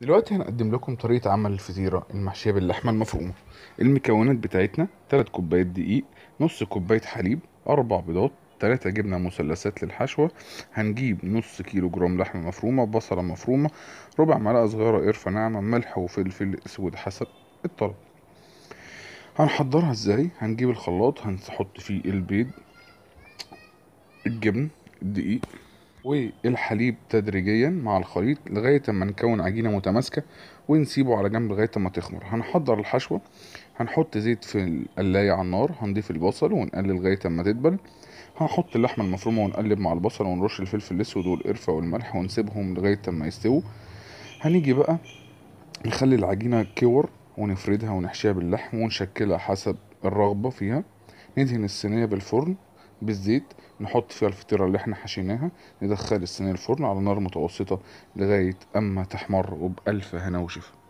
دلوقتي هنقدم لكم طريقة عمل الفطيرة المحشية باللحمة المفرومة المكونات بتاعتنا تلات كوبايات دقيق نص كوباية حليب أربع بيضات تلاتة جبنة مثلثات للحشوة هنجيب نص كيلو جرام لحمة مفرومة بصلة مفرومة ربع معلقة صغيرة قرفة ناعمة ملح وفلفل أسود حسب الطلب هنحضرها ازاي هنجيب الخلاط هنحط فيه البيض الجبن الدقيق والحليب تدريجيا مع الخليط لغاية ما نكون عجينة متماسكة ونسيبه على جنب لغاية ما تخمر هنحضر الحشوة هنحط زيت في القلاية على النار هنضيف البصل ونقلل لغاية ما تدبل هنحط اللحمة المفرومة ونقلب مع البصل ونرش الفلفل الأسود والقرفة والملح ونسيبهم لغاية ما يستووا هنيجي بقى نخلي العجينة كور ونفردها ونحشيها باللحم ونشكلها حسب الرغبة فيها ندهن الصينية بالفرن بالزيت نحط فيها الفطيرة اللي احنا حشيناها ندخل الصينية الفرن على نار متوسطة لغاية اما تحمر وبألف هنا وشفا